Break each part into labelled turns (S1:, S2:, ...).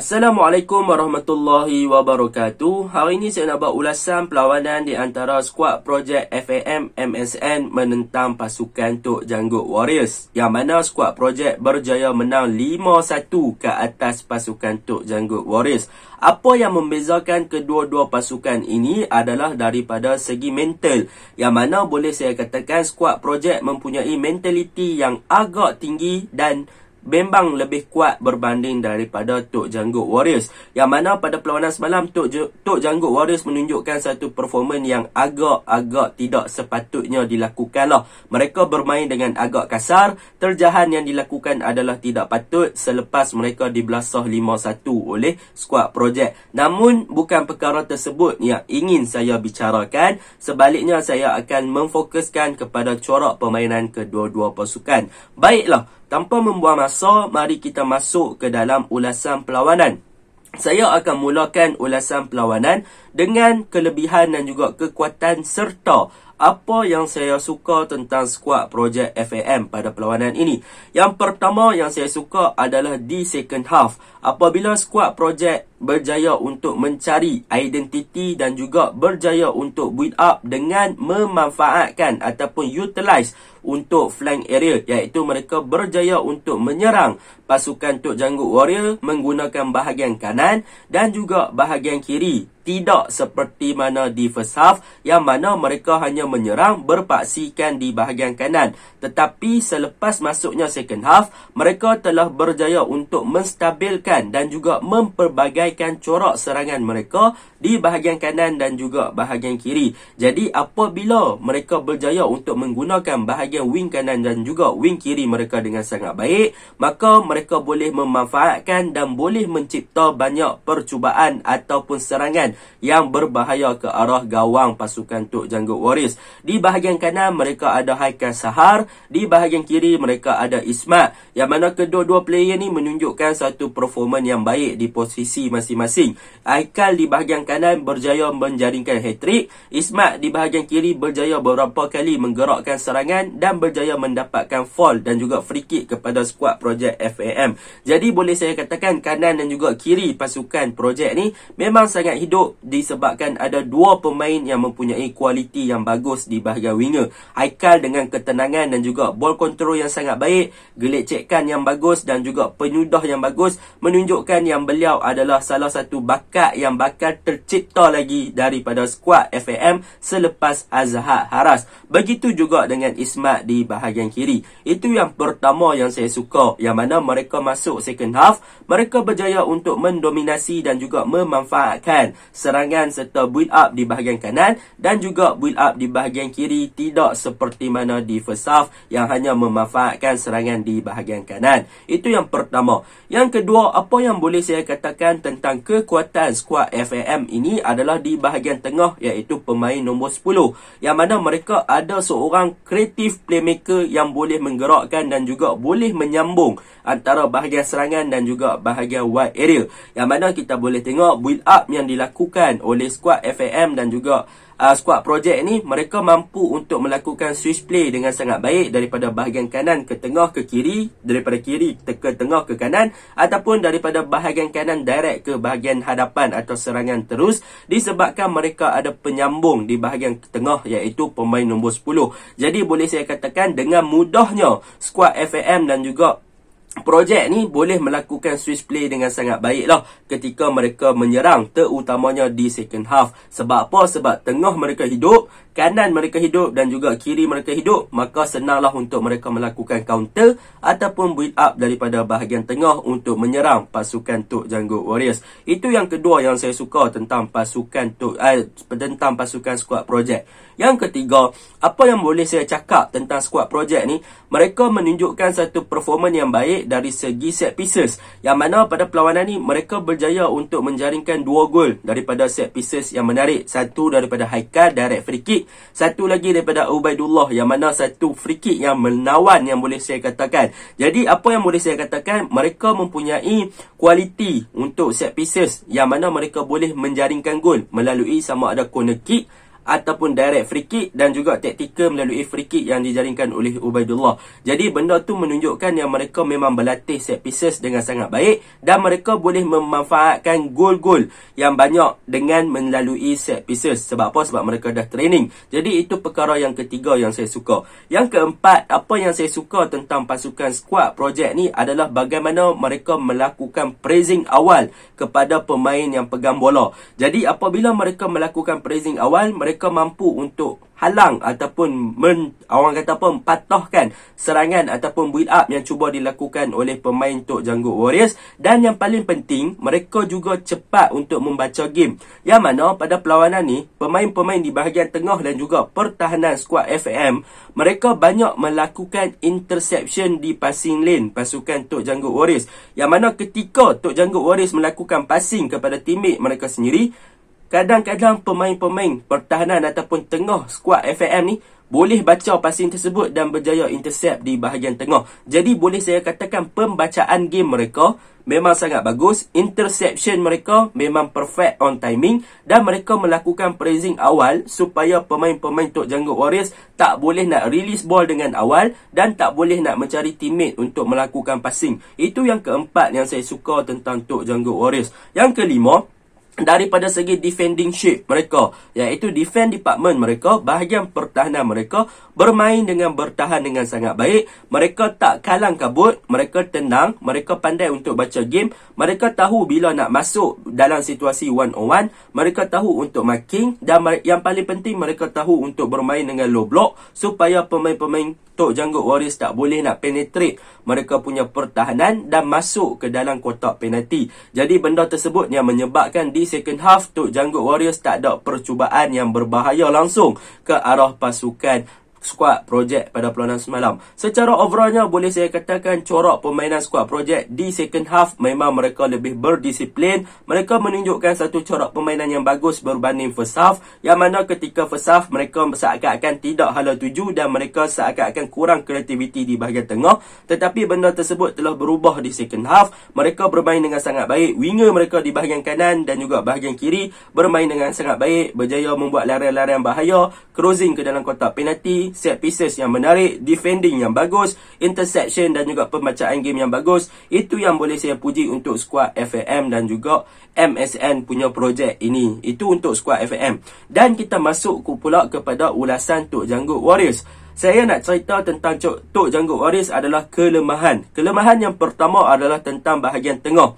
S1: Assalamualaikum warahmatullahi wabarakatuh. Hari ini saya nak buat ulasan perlawanan di antara skuad projek FAM MSN menentang pasukan Tok Janggut Warriors. Yang mana skuad projek berjaya menang 5-1 ke atas pasukan Tok Janggut Warriors. Apa yang membezakan kedua-dua pasukan ini adalah daripada segi mental. Yang mana boleh saya katakan skuad projek mempunyai mentaliti yang agak tinggi dan Bembang lebih kuat berbanding daripada Tok Janggut Warriors. Yang mana pada perlawanan semalam, Tok, Tok Janggut Warriors menunjukkan satu performance yang agak-agak tidak sepatutnya dilakukan lah. Mereka bermain dengan agak kasar, terjahan yang dilakukan adalah tidak patut selepas mereka dibelasah 5-1 oleh squad projek. Namun, bukan perkara tersebut yang ingin saya bicarakan. Sebaliknya, saya akan memfokuskan kepada corak permainan kedua-dua pasukan. Baiklah, tanpa membuang masa, mari kita masuk ke dalam ulasan perlawanan. Saya akan mulakan ulasan perlawanan dengan kelebihan dan juga kekuatan serta apa yang saya suka tentang skuad projek FAM pada perlawanan ini. Yang pertama yang saya suka adalah di second half. Apabila skuad projek berjaya untuk mencari identiti dan juga berjaya untuk build up dengan memanfaatkan ataupun utilize untuk flank area iaitu mereka berjaya untuk menyerang pasukan Tok Janggut Warrior menggunakan bahagian kanan dan juga bahagian kiri tidak seperti mana di first half yang mana mereka hanya menyerang berpaksikan di bahagian kanan tetapi selepas masuknya second half mereka telah berjaya untuk menstabilkan dan juga memperbagai menguraikan corak serangan mereka di bahagian kanan dan juga bahagian kiri. Jadi apabila mereka berjaya untuk menggunakan bahagian wing kanan dan juga wing kiri mereka dengan sangat baik, maka mereka boleh memanfaatkan dan boleh mencipta banyak percubaan ataupun serangan yang berbahaya ke arah gawang pasukan Tok janggut Waris. Di bahagian kanan mereka ada Haikal Sahar, di bahagian kiri mereka ada Ismat yang mana kedua-dua player ni menunjukkan satu performance yang baik di posisi masing masing-masing. Aikal di bahagian kanan berjaya menjaringkan hat-trick. Ismat di bahagian kiri berjaya beberapa kali menggerakkan serangan dan berjaya mendapatkan fall dan juga free kick kepada skuad projek FAM. Jadi boleh saya katakan kanan dan juga kiri pasukan projek ni memang sangat hidup disebabkan ada dua pemain yang mempunyai kualiti yang bagus di bahagian winger. Aikal dengan ketenangan dan juga ball control yang sangat baik, gelecekan yang bagus dan juga penyudah yang bagus menunjukkan yang beliau adalah salah satu bakat yang bakal tercipta lagi daripada skuad FAM selepas Azhar Haras. Begitu juga dengan Isma di bahagian kiri. Itu yang pertama yang saya suka yang mana mereka masuk second half, mereka berjaya untuk mendominasi dan juga memanfaatkan serangan serta build up di bahagian kanan dan juga build up di bahagian kiri tidak seperti mana di first half yang hanya memanfaatkan serangan di bahagian kanan. Itu yang pertama. Yang kedua, apa yang boleh saya katakan tentang tentang kekuatan skuad FAM ini adalah di bahagian tengah iaitu pemain nombor 10 yang mana mereka ada seorang kreatif playmaker yang boleh menggerakkan dan juga boleh menyambung antara bahagian serangan dan juga bahagian wide area yang mana kita boleh tengok build up yang dilakukan oleh skuad FAM dan juga uh, squad project ni mereka mampu untuk melakukan switch play dengan sangat baik daripada bahagian kanan ke tengah ke kiri daripada kiri ke tengah ke kanan ataupun daripada bahagian kanan direct ke bahagian hadapan atau serangan terus disebabkan mereka ada penyambung di bahagian tengah iaitu pemain nombor 10 jadi boleh saya katakan dengan mudahnya squad FAM dan juga projek ni boleh melakukan switch play dengan sangat baik lah ketika mereka menyerang terutamanya di second half. Sebab apa? Sebab tengah mereka hidup, kanan mereka hidup dan juga kiri mereka hidup maka senanglah untuk mereka melakukan counter ataupun build up daripada bahagian tengah untuk menyerang pasukan Tok Janggut Warriors. Itu yang kedua yang saya suka tentang pasukan Tok, eh, tentang pasukan squad projek. Yang ketiga, apa yang boleh saya cakap tentang squad projek ni, mereka menunjukkan satu performance yang baik baik dari segi set pieces yang mana pada perlawanan ini mereka berjaya untuk menjaringkan dua gol daripada set pieces yang menarik satu daripada Haikal direct free kick satu lagi daripada Ubaidullah yang mana satu free kick yang menawan yang boleh saya katakan jadi apa yang boleh saya katakan mereka mempunyai kualiti untuk set pieces yang mana mereka boleh menjaringkan gol melalui sama ada corner kick ataupun direct free kick dan juga taktikal melalui free kick yang dijaringkan oleh Ubaidullah. Jadi benda tu menunjukkan yang mereka memang berlatih set pieces dengan sangat baik dan mereka boleh memanfaatkan gol-gol yang banyak dengan melalui set pieces. Sebab apa? Sebab mereka dah training. Jadi itu perkara yang ketiga yang saya suka. Yang keempat, apa yang saya suka tentang pasukan squad projek ni adalah bagaimana mereka melakukan praising awal kepada pemain yang pegang bola. Jadi apabila mereka melakukan praising awal, mereka mereka mampu untuk halang ataupun men, orang kata apa patahkan serangan ataupun build up yang cuba dilakukan oleh pemain Tok Janggut Warriors dan yang paling penting mereka juga cepat untuk membaca game yang mana pada perlawanan ni pemain-pemain di bahagian tengah dan juga pertahanan skuad FM mereka banyak melakukan interception di passing lane pasukan Tok Janggut Warriors yang mana ketika Tok Janggut Warriors melakukan passing kepada teammate mereka sendiri kadang-kadang pemain-pemain pertahanan ataupun tengah skuad FAM ni boleh baca passing tersebut dan berjaya intercept di bahagian tengah. Jadi boleh saya katakan pembacaan game mereka memang sangat bagus. Interception mereka memang perfect on timing. Dan mereka melakukan praising awal supaya pemain-pemain Tok Janggut Warriors tak boleh nak release ball dengan awal. Dan tak boleh nak mencari teammate untuk melakukan passing. Itu yang keempat yang saya suka tentang Tok Janggut Warriors. Yang kelima, daripada segi defending ship mereka iaitu defend department mereka bahagian pertahanan mereka bermain dengan bertahan dengan sangat baik mereka tak kalang kabut mereka tenang mereka pandai untuk baca game mereka tahu bila nak masuk dalam situasi one on one mereka tahu untuk marking dan yang paling penting mereka tahu untuk bermain dengan low block supaya pemain-pemain Tok Janggut Warriors tak boleh nak penetrate mereka punya pertahanan dan masuk ke dalam kotak penalti jadi benda tersebut yang menyebabkan di di second half Tok Janggut Warriors tak ada percubaan yang berbahaya langsung ke arah pasukan squad project pada perlawanan semalam. Secara overallnya boleh saya katakan corak permainan squad project di second half memang mereka lebih berdisiplin. Mereka menunjukkan satu corak permainan yang bagus berbanding first half yang mana ketika first half mereka seakan-akan tidak hala tuju dan mereka seakan-akan kurang kreativiti di bahagian tengah. Tetapi benda tersebut telah berubah di second half. Mereka bermain dengan sangat baik. Winger mereka di bahagian kanan dan juga bahagian kiri bermain dengan sangat baik. Berjaya membuat larian-larian bahaya. Crossing ke dalam kotak penalti set pieces yang menarik, defending yang bagus, interception dan juga pembacaan game yang bagus. Itu yang boleh saya puji untuk skuad FAM dan juga MSN punya projek ini. Itu untuk skuad FAM. Dan kita masuk pula kepada ulasan Tok Janggut Warriors. Saya nak cerita tentang Tok, Tok Janggut Warriors adalah kelemahan. Kelemahan yang pertama adalah tentang bahagian tengah.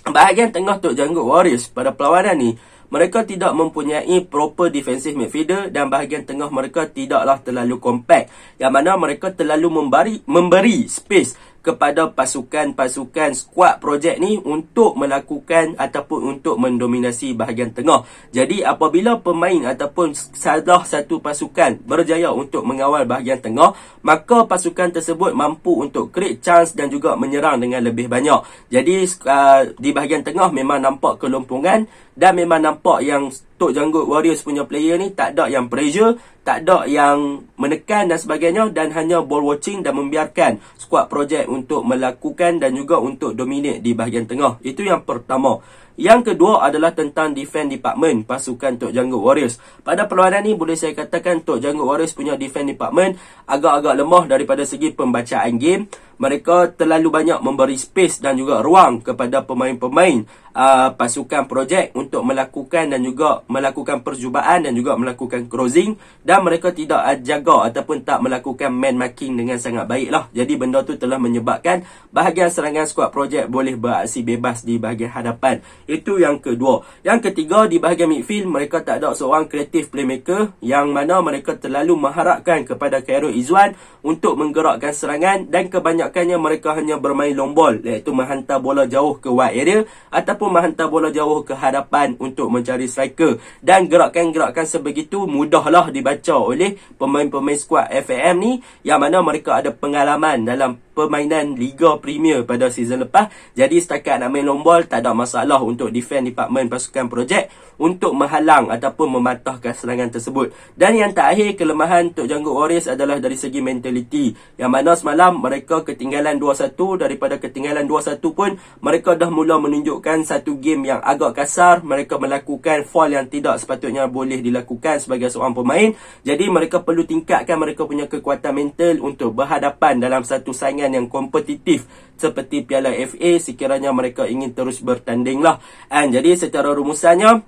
S1: Bahagian tengah Tok Janggut Warriors pada perlawanan ni mereka tidak mempunyai proper defensive midfielder dan bahagian tengah mereka tidaklah terlalu compact yang mana mereka terlalu memberi memberi space kepada pasukan-pasukan squad projek ni untuk melakukan ataupun untuk mendominasi bahagian tengah. Jadi apabila pemain ataupun salah satu pasukan berjaya untuk mengawal bahagian tengah, maka pasukan tersebut mampu untuk create chance dan juga menyerang dengan lebih banyak. Jadi uh, di bahagian tengah memang nampak kelompongan dan memang nampak yang Tok Janggut Warriors punya player ni tak ada yang pressure, tak ada yang menekan dan sebagainya dan hanya ball watching dan membiarkan squad project untuk melakukan dan juga untuk dominate di bahagian tengah. Itu yang pertama. Yang kedua adalah tentang defend department pasukan Tok Janggut Warriors. Pada perlawanan ni boleh saya katakan Tok Janggut Warriors punya defend department agak-agak lemah daripada segi pembacaan game. Mereka terlalu banyak memberi space dan juga ruang kepada pemain-pemain Uh, pasukan projek untuk melakukan dan juga melakukan perjubaan dan juga melakukan crossing dan mereka tidak jaga ataupun tak melakukan man marking dengan sangat baik lah. Jadi benda tu telah menyebabkan bahagian serangan skuad projek boleh beraksi bebas di bahagian hadapan. Itu yang kedua. Yang ketiga di bahagian midfield mereka tak ada seorang kreatif playmaker yang mana mereka terlalu mengharapkan kepada kairo Izzuan untuk menggerakkan serangan dan kebanyakannya mereka hanya bermain long ball iaitu menghantar bola jauh ke wide area ataupun pun menghantar bola jauh ke hadapan untuk mencari striker dan gerakan-gerakan sebegitu mudahlah dibaca oleh pemain-pemain skuad FAM ni yang mana mereka ada pengalaman dalam permainan Liga Premier pada season lepas. Jadi setakat nak main long ball, tak ada masalah untuk defend department pasukan projek untuk menghalang ataupun mematahkan serangan tersebut. Dan yang terakhir, kelemahan untuk Janggut Warriors adalah dari segi mentaliti. Yang mana semalam mereka ketinggalan 2-1 daripada ketinggalan 2-1 pun mereka dah mula menunjukkan satu game yang agak kasar. Mereka melakukan fall yang tidak sepatutnya boleh dilakukan sebagai seorang pemain. Jadi mereka perlu tingkatkan mereka punya kekuatan mental untuk berhadapan dalam satu saingan pertandingan yang kompetitif seperti Piala FA sekiranya mereka ingin terus bertanding lah. And jadi secara rumusannya,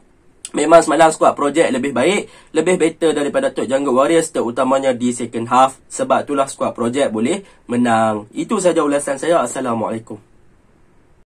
S1: Memang semalam skuad projek lebih baik, lebih better daripada Tok Jungle Warriors terutamanya di second half. Sebab itulah skuad projek boleh menang. Itu saja ulasan saya. Assalamualaikum.